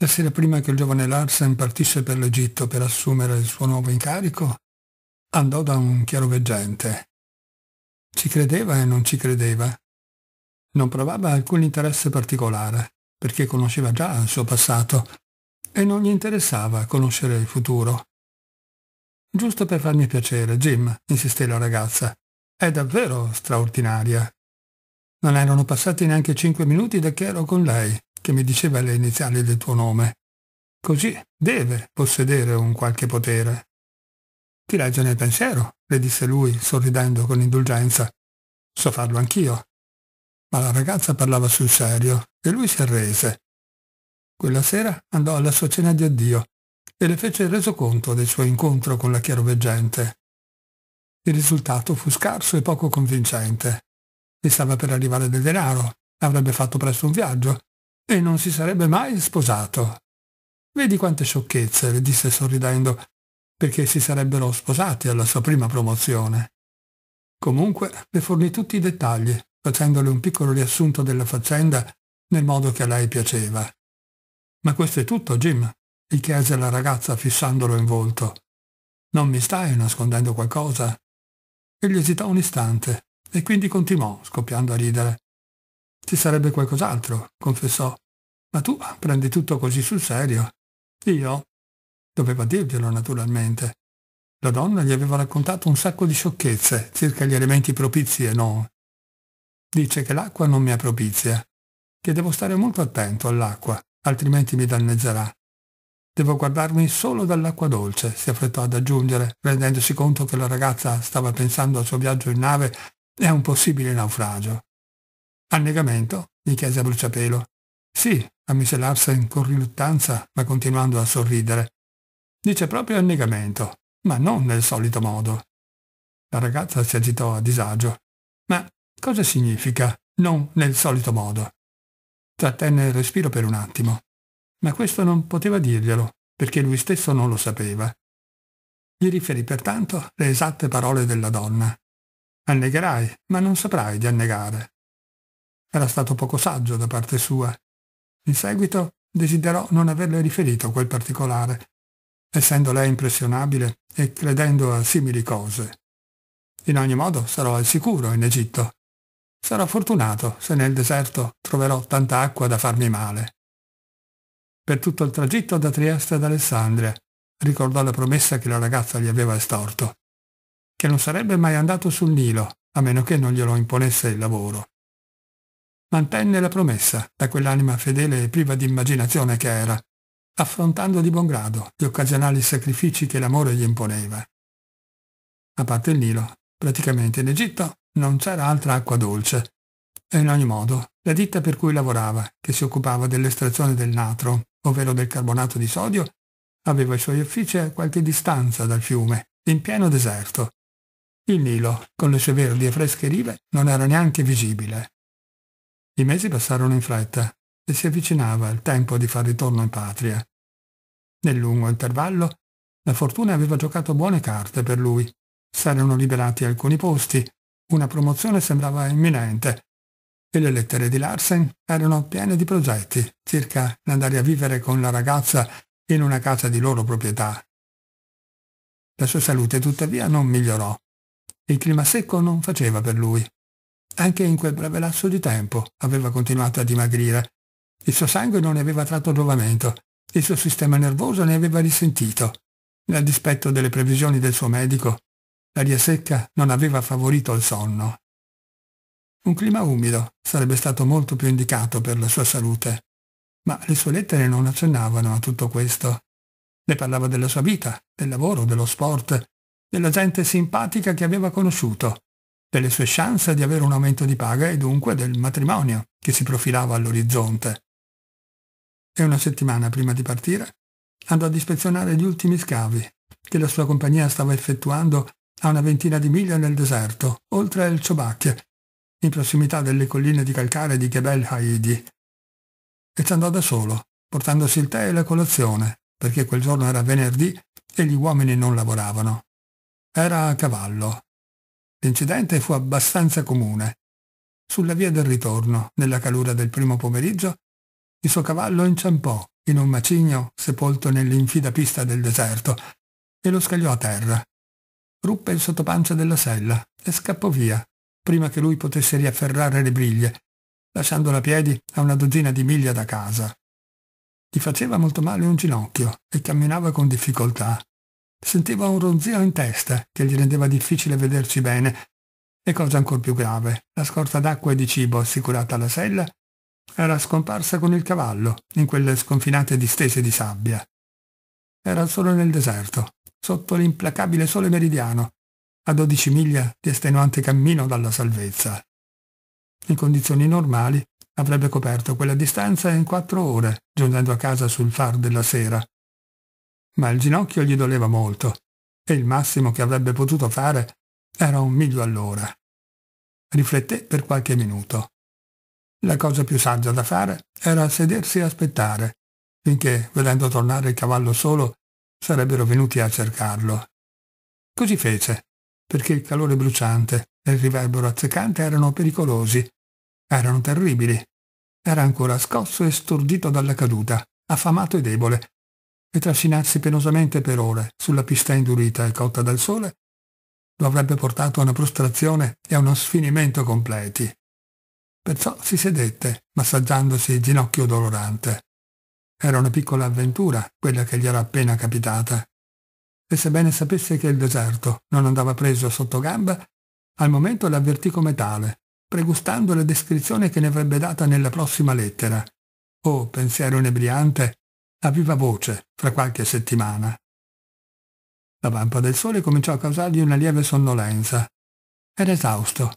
La sera prima che il giovane Larsen partisse per l'Egitto per assumere il suo nuovo incarico, andò da un chiaroveggente. Ci credeva e non ci credeva. Non provava alcun interesse particolare, perché conosceva già il suo passato e non gli interessava conoscere il futuro. Giusto per farmi piacere, Jim, insisté la ragazza, è davvero straordinaria. Non erano passati neanche cinque minuti da che ero con lei che mi diceva le iniziali del tuo nome. Così deve possedere un qualche potere. Ti legge nel pensiero, le disse lui, sorridendo con indulgenza. So farlo anch'io. Ma la ragazza parlava sul serio e lui si arrese. Quella sera andò alla sua cena di addio e le fece il resoconto del suo incontro con la chiaroveggente. Il risultato fu scarso e poco convincente. E stava per arrivare del denaro, avrebbe fatto presto un viaggio e non si sarebbe mai sposato. Vedi quante sciocchezze, le disse sorridendo, perché si sarebbero sposati alla sua prima promozione. Comunque le fornì tutti i dettagli, facendole un piccolo riassunto della faccenda nel modo che a lei piaceva. Ma questo è tutto, Jim, gli chiese la ragazza fissandolo in volto. Non mi stai nascondendo qualcosa? Egli esitò un istante e quindi continuò, scoppiando a ridere. Ci sarebbe qualcos'altro, confessò, ma tu prendi tutto così sul serio. Io doveva dirglielo naturalmente. La donna gli aveva raccontato un sacco di sciocchezze circa gli elementi propizi e non. Dice che l'acqua non mi è propizia, che devo stare molto attento all'acqua, altrimenti mi danneggerà. Devo guardarmi solo dall'acqua dolce, si affrettò ad aggiungere, rendendosi conto che la ragazza stava pensando al suo viaggio in nave e a un possibile naufragio. Annegamento? gli chiese a bruciapelo. Sì, ammise Larsen con riluttanza, ma continuando a sorridere. Dice proprio annegamento, ma non nel solito modo. La ragazza si agitò a disagio. Ma cosa significa non nel solito modo? Trattenne il respiro per un attimo, ma questo non poteva dirglielo, perché lui stesso non lo sapeva. Gli riferì pertanto le esatte parole della donna. Annegherai, ma non saprai di annegare. Era stato poco saggio da parte sua, in seguito desiderò non averle riferito quel particolare, essendo lei impressionabile e credendo a simili cose. In ogni modo sarò al sicuro in Egitto. Sarò fortunato se nel deserto troverò tanta acqua da farmi male. Per tutto il tragitto da Trieste ad Alessandria ricordò la promessa che la ragazza gli aveva estorto, che non sarebbe mai andato sul Nilo a meno che non glielo imponesse il lavoro mantenne la promessa da quell'anima fedele e priva di immaginazione che era, affrontando di buon grado gli occasionali sacrifici che l'amore gli imponeva. A parte il Nilo, praticamente in Egitto non c'era altra acqua dolce, e in ogni modo la ditta per cui lavorava, che si occupava dell'estrazione del natro, ovvero del carbonato di sodio, aveva i suoi uffici a qualche distanza dal fiume, in pieno deserto. Il Nilo, con le sue verdi e fresche rive, non era neanche visibile. I mesi passarono in fretta e si avvicinava il tempo di far ritorno in patria. Nel lungo intervallo la fortuna aveva giocato buone carte per lui. S'erano liberati alcuni posti, una promozione sembrava imminente e le lettere di Larsen erano piene di progetti circa l'andare a vivere con la ragazza in una casa di loro proprietà. La sua salute tuttavia non migliorò. Il clima secco non faceva per lui anche in quel breve lasso di tempo aveva continuato a dimagrire. Il suo sangue non ne aveva tratto giovamento, il suo sistema nervoso ne aveva risentito. A dispetto delle previsioni del suo medico, l'aria secca non aveva favorito il sonno. Un clima umido sarebbe stato molto più indicato per la sua salute, ma le sue lettere non accennavano a tutto questo. Le parlava della sua vita, del lavoro, dello sport, della gente simpatica che aveva conosciuto, delle sue chance di avere un aumento di paga e dunque del matrimonio che si profilava all'orizzonte. E una settimana prima di partire andò ad ispezionare gli ultimi scavi che la sua compagnia stava effettuando a una ventina di miglia nel deserto, oltre il Ciobacchie, in prossimità delle colline di calcare di Gebel Haidi. E ci andò da solo, portandosi il tè e la colazione, perché quel giorno era venerdì e gli uomini non lavoravano. Era a cavallo, L'incidente fu abbastanza comune. Sulla via del ritorno, nella calura del primo pomeriggio, il suo cavallo inciampò in un macigno sepolto nell'infida pista del deserto e lo scagliò a terra. Ruppe il sottopancia della sella e scappò via, prima che lui potesse riafferrare le briglie, lasciandola a piedi a una dozzina di miglia da casa. Gli faceva molto male un ginocchio e camminava con difficoltà. Sentiva un ronzio in testa che gli rendeva difficile vederci bene e cosa ancora più grave, la scorta d'acqua e di cibo assicurata alla sella era scomparsa con il cavallo in quelle sconfinate distese di sabbia. Era solo nel deserto, sotto l'implacabile sole meridiano, a 12 miglia di estenuante cammino dalla salvezza. In condizioni normali avrebbe coperto quella distanza in quattro ore, giungendo a casa sul far della sera, ma il ginocchio gli doleva molto e il massimo che avrebbe potuto fare era un miglio all'ora. Rifletté per qualche minuto. La cosa più saggia da fare era sedersi e aspettare, finché, vedendo tornare il cavallo solo, sarebbero venuti a cercarlo. Così fece, perché il calore bruciante e il riverbero azzeccante erano pericolosi, erano terribili. Era ancora scosso e stordito dalla caduta, affamato e debole, e trascinarsi penosamente per ore sulla pista indurita e cotta dal sole lo avrebbe portato a una prostrazione e a uno sfinimento completi. Perciò si sedette, massaggiandosi il ginocchio dolorante. Era una piccola avventura quella che gli era appena capitata. E sebbene sapesse che il deserto non andava preso sotto gamba, al momento l'avvertì come tale, pregustando la descrizione che ne avrebbe data nella prossima lettera. Oh, pensiero inebriante, a viva voce fra qualche settimana. La vampa del sole cominciò a causargli una lieve sonnolenza. Era esausto.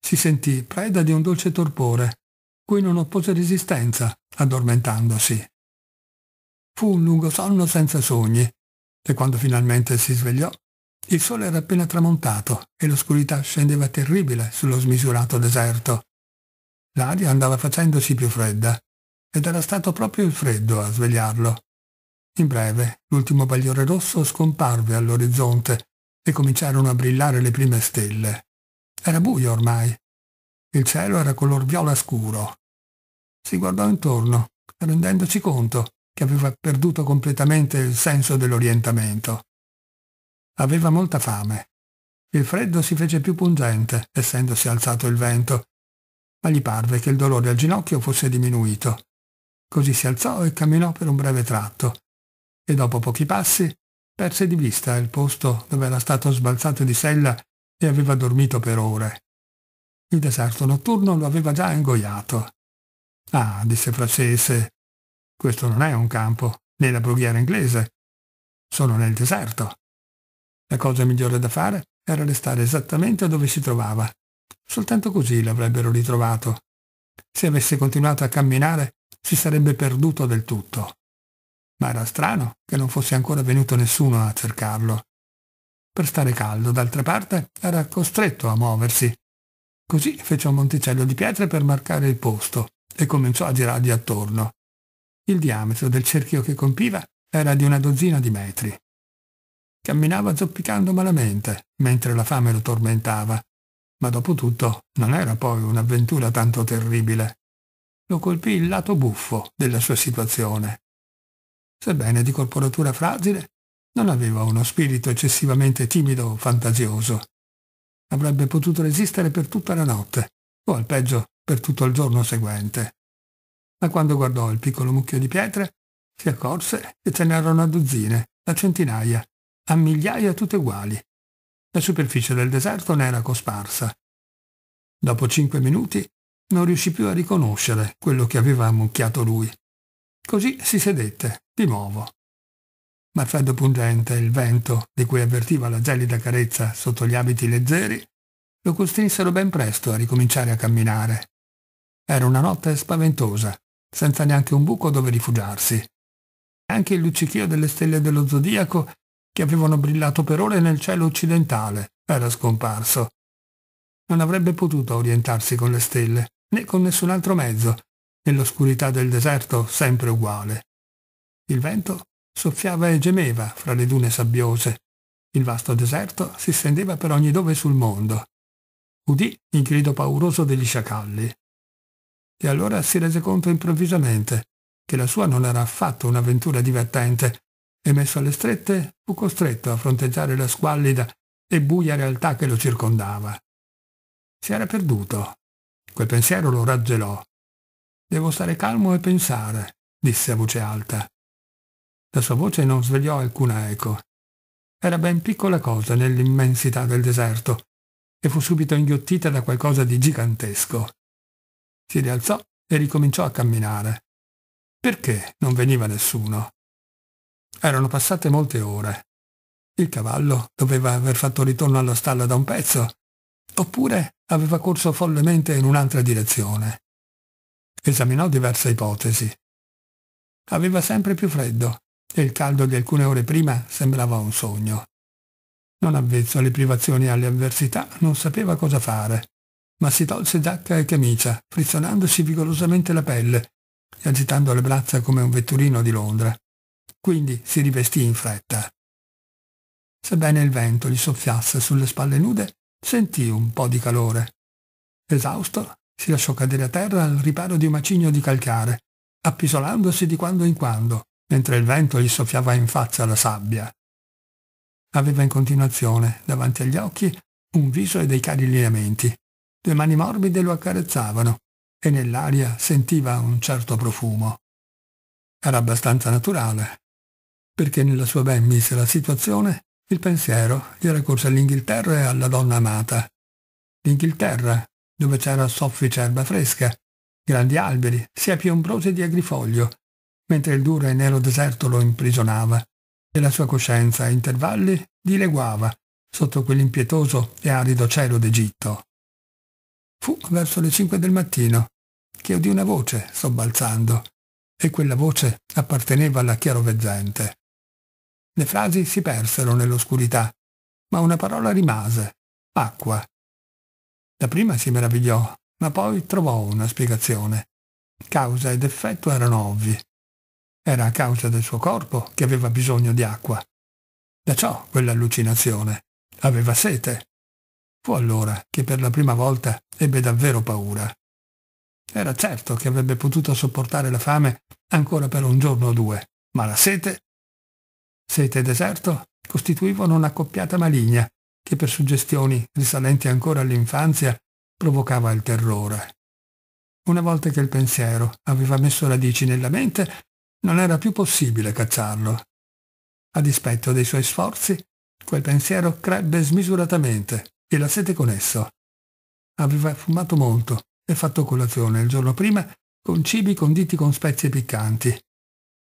Si sentì preda di un dolce torpore, cui non oppose resistenza, addormentandosi. Fu un lungo sonno senza sogni, e quando finalmente si svegliò, il sole era appena tramontato e l'oscurità scendeva terribile sullo smisurato deserto. L'aria andava facendosi più fredda ed era stato proprio il freddo a svegliarlo. In breve, l'ultimo bagliore rosso scomparve all'orizzonte e cominciarono a brillare le prime stelle. Era buio ormai. Il cielo era color viola scuro. Si guardò intorno, rendendoci conto che aveva perduto completamente il senso dell'orientamento. Aveva molta fame. Il freddo si fece più pungente, essendosi alzato il vento, ma gli parve che il dolore al ginocchio fosse diminuito Così si alzò e camminò per un breve tratto. E dopo pochi passi perse di vista il posto dove era stato sbalzato di sella e aveva dormito per ore. Il deserto notturno lo aveva già ingoiato. Ah, disse Francese, questo non è un campo, né la brughiera inglese. Sono nel deserto. La cosa migliore da fare era restare esattamente dove si trovava. Soltanto così l'avrebbero ritrovato. Se avesse continuato a camminare, si sarebbe perduto del tutto. Ma era strano che non fosse ancora venuto nessuno a cercarlo. Per stare caldo, d'altra parte, era costretto a muoversi. Così fece un monticello di pietre per marcare il posto e cominciò a girargli attorno. Il diametro del cerchio che compiva era di una dozzina di metri. Camminava zoppicando malamente, mentre la fame lo tormentava, ma dopo tutto non era poi un'avventura tanto terribile lo colpì il lato buffo della sua situazione. Sebbene di corporatura fragile, non aveva uno spirito eccessivamente timido o fantasioso. Avrebbe potuto resistere per tutta la notte, o al peggio per tutto il giorno seguente. Ma quando guardò il piccolo mucchio di pietre, si accorse che ce n'erano a dozzine, a centinaia, a migliaia tutte uguali. La superficie del deserto ne era cosparsa. Dopo cinque minuti non riuscì più a riconoscere quello che aveva ammucchiato lui. Così si sedette, di nuovo. Ma il freddo pungente, il vento, di cui avvertiva la gelida carezza sotto gli abiti leggeri, lo costrinsero ben presto a ricominciare a camminare. Era una notte spaventosa, senza neanche un buco dove rifugiarsi. Anche il luccichio delle stelle dello zodiaco, che avevano brillato per ore nel cielo occidentale, era scomparso. Non avrebbe potuto orientarsi con le stelle, né con nessun altro mezzo, nell'oscurità del deserto sempre uguale. Il vento soffiava e gemeva fra le dune sabbiose. Il vasto deserto si stendeva per ogni dove sul mondo. Udì il grido pauroso degli sciacalli. E allora si rese conto improvvisamente che la sua non era affatto un'avventura divertente e messo alle strette fu costretto a fronteggiare la squallida e buia realtà che lo circondava. Si era perduto Quel pensiero lo raggelò. Devo stare calmo e pensare, disse a voce alta. La sua voce non svegliò alcuna eco. Era ben piccola cosa nell'immensità del deserto e fu subito inghiottita da qualcosa di gigantesco. Si rialzò e ricominciò a camminare. Perché non veniva nessuno? Erano passate molte ore. Il cavallo doveva aver fatto ritorno alla stalla da un pezzo. Oppure aveva corso follemente in un'altra direzione. Esaminò diverse ipotesi. Aveva sempre più freddo e il caldo di alcune ore prima sembrava un sogno. Non avvezzo alle privazioni e alle avversità, non sapeva cosa fare, ma si tolse giacca e camicia, frizzonandosi vigorosamente la pelle e agitando le braccia come un vetturino di Londra. Quindi si rivestì in fretta. Sebbene il vento gli soffiasse sulle spalle nude, sentì un po' di calore. Esausto, si lasciò cadere a terra al riparo di un macigno di calcare, appisolandosi di quando in quando, mentre il vento gli soffiava in faccia la sabbia. Aveva in continuazione, davanti agli occhi, un viso e dei cari lineamenti. Due mani morbide lo accarezzavano e nell'aria sentiva un certo profumo. Era abbastanza naturale, perché nella sua ben misera situazione il pensiero gli era corso all'Inghilterra e alla donna amata. L'Inghilterra, dove c'era soffice erba fresca, grandi alberi, sia piombrosi di agrifoglio, mentre il duro e nero deserto lo imprigionava e la sua coscienza a intervalli dileguava sotto quell'impietoso e arido cielo d'Egitto. Fu verso le cinque del mattino che udì una voce sobbalzando, e quella voce apparteneva alla chiaroveggente. Le frasi si persero nell'oscurità, ma una parola rimase, acqua. Da prima si meravigliò, ma poi trovò una spiegazione. Causa ed effetto erano ovvi. Era a causa del suo corpo che aveva bisogno di acqua. Da ciò quell'allucinazione. Aveva sete. Fu allora che per la prima volta ebbe davvero paura. Era certo che avrebbe potuto sopportare la fame ancora per un giorno o due, ma la sete sete e deserto costituivano una coppiata maligna che per suggestioni risalenti ancora all'infanzia provocava il terrore. Una volta che il pensiero aveva messo radici nella mente, non era più possibile cacciarlo. A dispetto dei suoi sforzi, quel pensiero crebbe smisuratamente e la sete con esso. Aveva fumato molto e fatto colazione il giorno prima con cibi conditi con spezie piccanti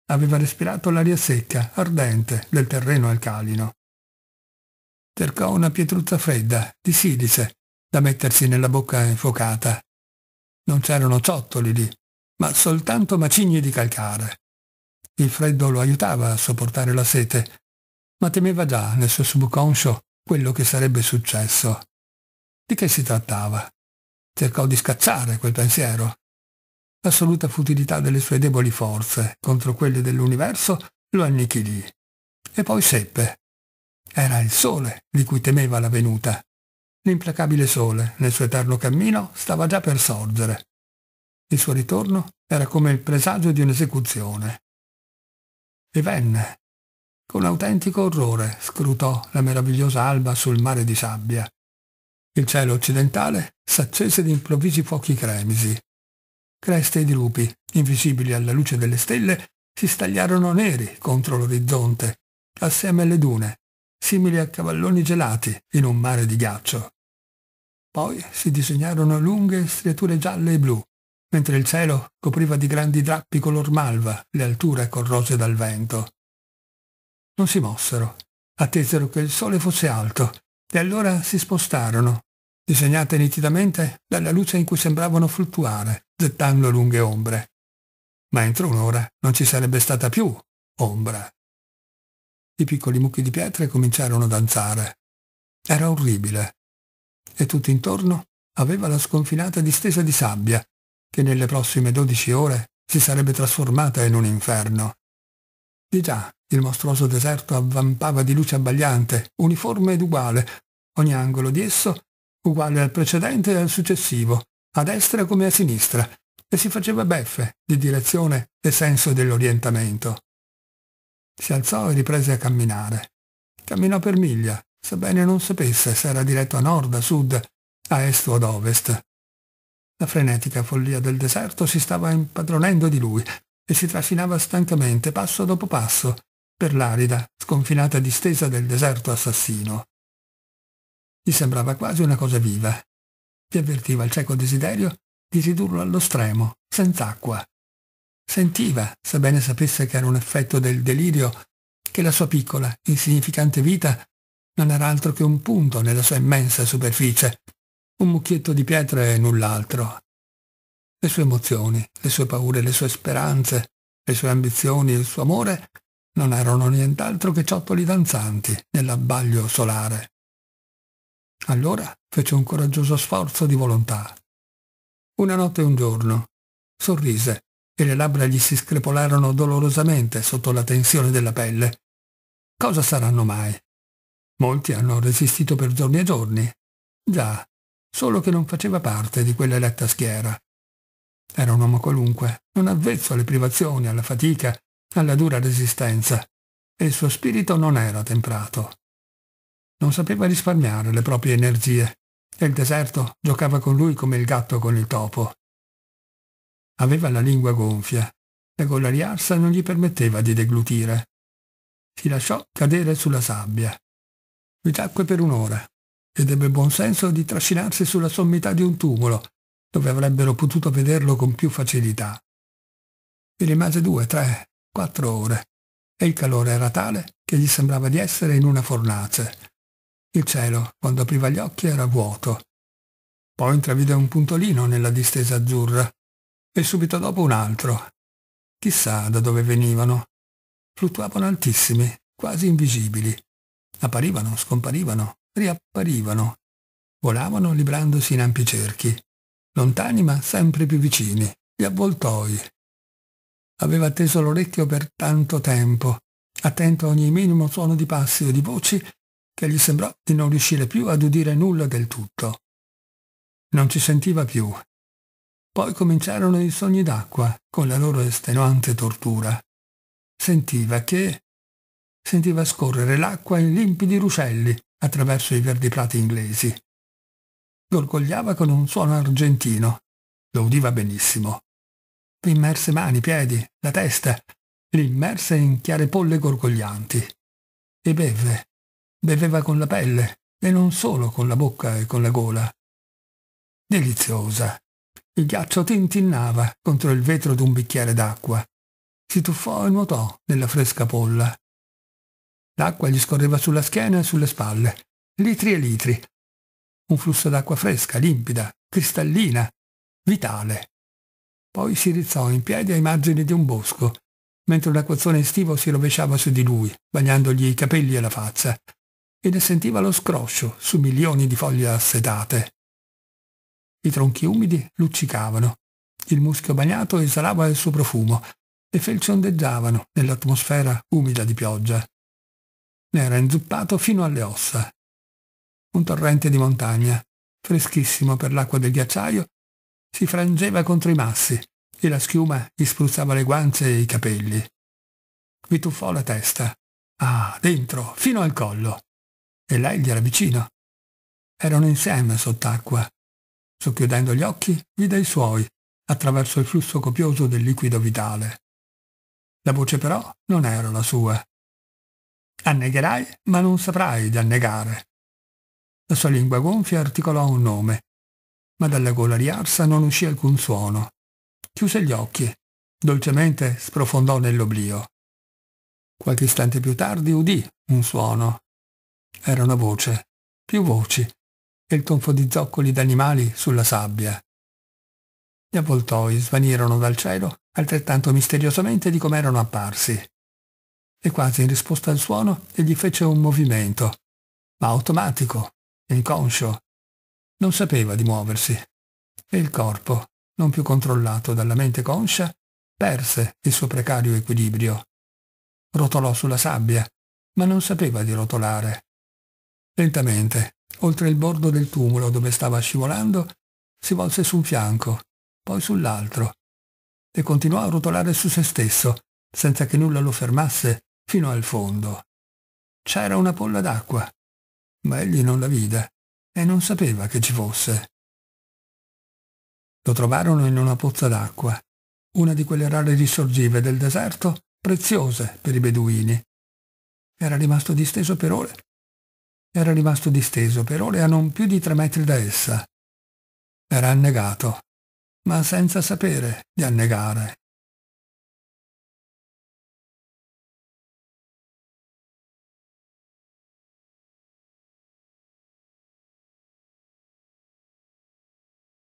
Aveva respirato l'aria secca, ardente, del terreno alcalino. Cercò una pietruzza fredda, di silice, da mettersi nella bocca infuocata. Non c'erano ciottoli lì, ma soltanto macigni di calcare. Il freddo lo aiutava a sopportare la sete, ma temeva già nel suo subconscio quello che sarebbe successo. Di che si trattava? Cercò di scacciare quel pensiero, l'assoluta futilità delle sue deboli forze contro quelle dell'universo lo annichilì. E poi seppe. Era il sole di cui temeva la venuta. L'implacabile sole, nel suo eterno cammino, stava già per sorgere. Il suo ritorno era come il presagio di un'esecuzione. E venne. Con autentico orrore scrutò la meravigliosa alba sul mare di sabbia. Il cielo occidentale s'accese di improvvisi fuochi cremisi, creste di lupi, invisibili alla luce delle stelle, si stagliarono neri contro l'orizzonte, assieme alle dune, simili a cavalloni gelati in un mare di ghiaccio. Poi si disegnarono lunghe striature gialle e blu, mentre il cielo copriva di grandi drappi color malva le alture corrose dal vento. Non si mossero, attesero che il sole fosse alto, e allora si spostarono, disegnate nitidamente dalla luce in cui sembravano fluttuare, gettando lunghe ombre. Ma entro un'ora non ci sarebbe stata più ombra. I piccoli mucchi di pietre cominciarono a danzare. Era orribile. E tutto intorno aveva la sconfinata distesa di sabbia, che nelle prossime dodici ore si sarebbe trasformata in un inferno. Di già, il mostruoso deserto avvampava di luce abbagliante, uniforme ed uguale, ogni angolo di esso uguale al precedente e al successivo, a destra come a sinistra, e si faceva beffe di direzione e senso dell'orientamento. Si alzò e riprese a camminare. Camminò per miglia, sebbene non sapesse se era diretto a nord, a sud, a est o ad ovest. La frenetica follia del deserto si stava impadronendo di lui e si trascinava stancamente passo dopo passo per l'arida, sconfinata distesa del deserto assassino. Gli sembrava quasi una cosa viva. Gli avvertiva il cieco desiderio di ridurlo allo stremo, senz'acqua. Sentiva, sebbene sapesse che era un effetto del delirio, che la sua piccola, insignificante vita non era altro che un punto nella sua immensa superficie, un mucchietto di pietre e null'altro. Le sue emozioni, le sue paure, le sue speranze, le sue ambizioni e il suo amore non erano nient'altro che ciottoli danzanti nell'abbaglio solare. Allora fece un coraggioso sforzo di volontà. Una notte e un giorno. Sorrise e le labbra gli si screpolarono dolorosamente sotto la tensione della pelle. Cosa saranno mai? Molti hanno resistito per giorni e giorni. Già, solo che non faceva parte di quella eletta schiera. Era un uomo qualunque, non avvezzo alle privazioni, alla fatica, alla dura resistenza, e il suo spirito non era temprato. Non sapeva risparmiare le proprie energie e il deserto giocava con lui come il gatto con il topo. Aveva la lingua gonfia e con la riarsa non gli permetteva di deglutire. Si lasciò cadere sulla sabbia. Gli tacque per un'ora ed ebbe buon senso di trascinarsi sulla sommità di un tumulo dove avrebbero potuto vederlo con più facilità. Vi rimase due, tre, quattro ore e il calore era tale che gli sembrava di essere in una fornace. Il cielo, quando apriva gli occhi, era vuoto. Poi intravide un puntolino nella distesa azzurra e subito dopo un altro. Chissà da dove venivano. Fluttuavano altissimi, quasi invisibili. Apparivano, scomparivano, riapparivano. Volavano librandosi in ampi cerchi, lontani ma sempre più vicini, gli avvoltoi. Aveva teso l'orecchio per tanto tempo, attento a ogni minimo suono di passi o di voci che gli sembrò di non riuscire più ad udire nulla del tutto. Non ci sentiva più. Poi cominciarono i sogni d'acqua, con la loro estenuante tortura. Sentiva che... sentiva scorrere l'acqua in limpidi ruscelli attraverso i verdi prati inglesi. Gorgogliava con un suono argentino. Lo udiva benissimo. Immerse mani, piedi, la testa, Li immerse in chiare polle gorgoglianti. E beve, beveva con la pelle e non solo con la bocca e con la gola. Deliziosa. Il ghiaccio tintinnava contro il vetro d'un bicchiere d'acqua. Si tuffò e nuotò nella fresca polla. L'acqua gli scorreva sulla schiena e sulle spalle, litri e litri. Un flusso d'acqua fresca, limpida, cristallina, vitale. Poi si rizzò in piedi ai margini di un bosco, mentre un acquazzone estivo si rovesciava su di lui, bagnandogli i capelli e la faccia, e ne sentiva lo scroscio su milioni di foglie assetate. I tronchi umidi luccicavano, il muschio bagnato esalava il suo profumo, le felci ondeggiavano nell'atmosfera umida di pioggia. Ne era inzuppato fino alle ossa. Un torrente di montagna, freschissimo per l'acqua del ghiacciaio, si frangeva contro i massi e la schiuma gli spruzzava le guance e i capelli. Vi tuffò la testa. Ah, dentro, fino al collo e lei gli era vicino. Erano insieme sott'acqua. Socchiudendo gli occhi, vide i suoi, attraverso il flusso copioso del liquido vitale. La voce però non era la sua. Annegherai, ma non saprai di annegare. La sua lingua gonfia articolò un nome, ma dalla gola riarsa non uscì alcun suono. Chiuse gli occhi, dolcemente sprofondò nell'oblio. Qualche istante più tardi udì un suono, era una voce, più voci, e il tonfo di zoccoli d'animali sulla sabbia. Gli avvoltoi svanirono dal cielo altrettanto misteriosamente di come erano apparsi. E quasi in risposta al suono egli fece un movimento, ma automatico, inconscio. Non sapeva di muoversi. E il corpo, non più controllato dalla mente conscia, perse il suo precario equilibrio. Rotolò sulla sabbia, ma non sapeva di rotolare. Lentamente, oltre il bordo del tumulo dove stava scivolando, si volse su un fianco, poi sull'altro, e continuò a rotolare su se stesso, senza che nulla lo fermasse, fino al fondo. C'era una polla d'acqua, ma egli non la vide e non sapeva che ci fosse. Lo trovarono in una pozza d'acqua, una di quelle rare risorgive del deserto preziose per i beduini. Era rimasto disteso per ore era rimasto disteso per ore a non più di tre metri da essa. Era annegato, ma senza sapere di annegare.